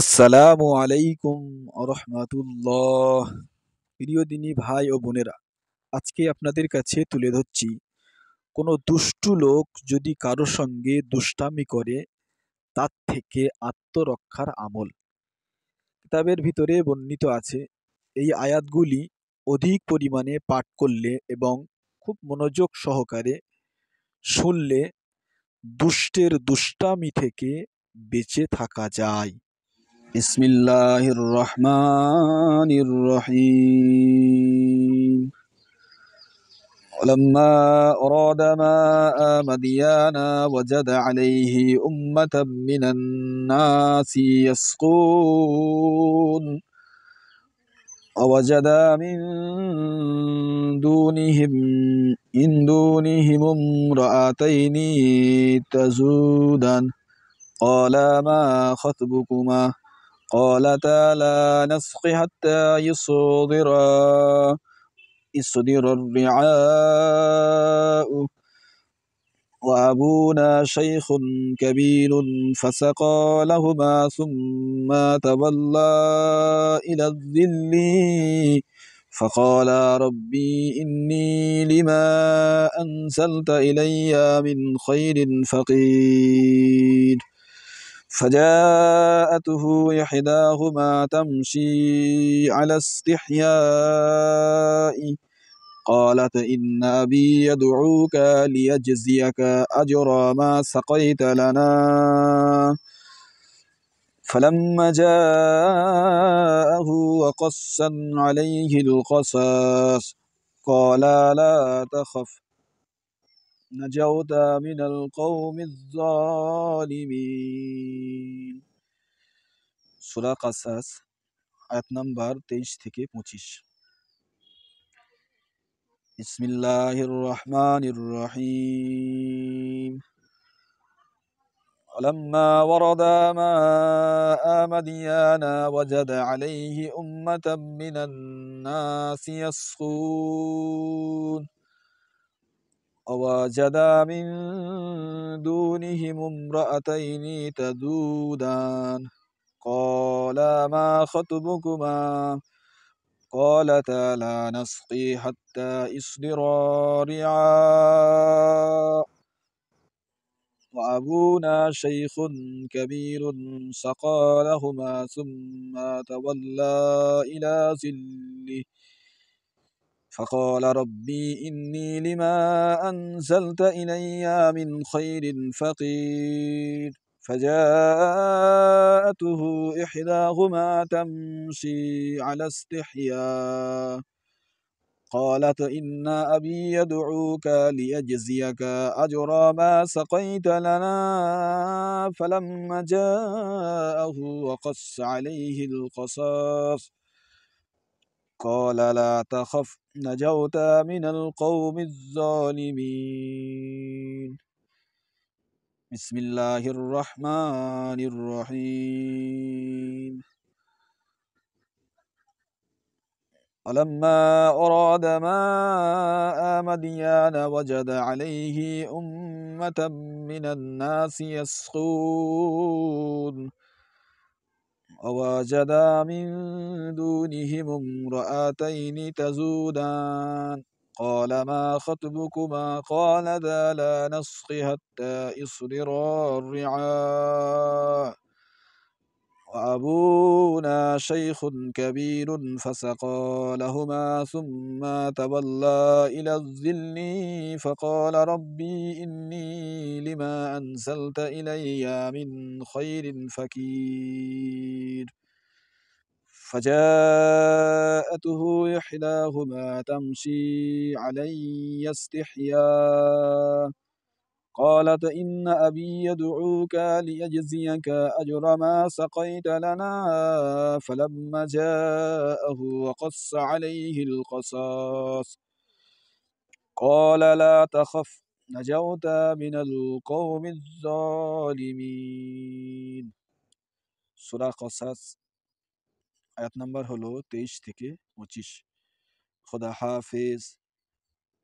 আসসালামু আলাইকুম রহমাতুল্লাহ প্রিয় দিনী ভাই ও বোনেরা আজকে আপনাদের কাছে তুলে ধরছি কোনো দুষ্টু লোক যদি কারো সঙ্গে দুষ্টামি করে তার থেকে আত্মরক্ষার আমল কিতাবের ভিতরে বর্ণিত আছে এই আয়াতগুলি অধিক পরিমাণে পাঠ করলে এবং খুব মনোযোগ সহকারে শুনলে দুষ্টের দুষ্টামি থেকে বেঁচে থাকা যায় بسم الله الرحمن الرحيم ولما أراد ماء مديان وجد عليه أمة من الناس يسقون ووجد من دونهم من دونهم امرأتين تزودان قال ما خطبكما قال تعالى نسقي حتى يصدر يصدر الرعاء وأبونا شيخ كبير فسقى لهما ثم تولى إلى الذل فقال ربي إني لما أنزلت إلي من خير فقير فجاءته إحداهما تمشي على استحياء قالت إن أبي يدعوك ليجزيك أجر ما سقيت لنا فلما جاءه وقصا عليه القصاص قال لا تخف نجوت من القوم الظالمين سورة قصص آيات نمبر 23 بسم الله الرحمن الرحيم ولما ورد ماء مديانا وجد عليه أمة من الناس يسخون ووجد من دونهم امرأتين تذودان قالا ما خطبكما قالتا لا نسقي حتى إصدر رعاء وأبونا شيخ كبير سقى لهما ثم تولى إلى ظله فقال ربي إني لما أنزلت إلي من خير فقير فجاءته إحداهما تمشي على استحياء قالت إن أبي يدعوك ليجزيك أجر ما سقيت لنا فلما جاءه وقص عليه القصاص قال لا تخف نجوت من القوم الظالمين بسم الله الرحمن الرحيم ولما أراد ماء مديان وجد عليه أمة من الناس يسخون ووجد من دونهم امرأتين تزودان قال ما خطبكما ذا لا نسقي حتى يصدر الرعاء وأبونا شيخ كبير فسقى لهما ثم تولى إلى الظل فقال ربي إني لما أنزلت إلي من خير فكير فجاءته إحداهما تمشي علي استحيا قالت إن أبي يدعوك ليجزيك أجر ما سقيت لنا فلما جاءه وقص عليه القصاص قال لا تخف نجوت من القوم الظالمين سورة قصص آيات نمبر هلو تيش تكي 25 خدا حافظ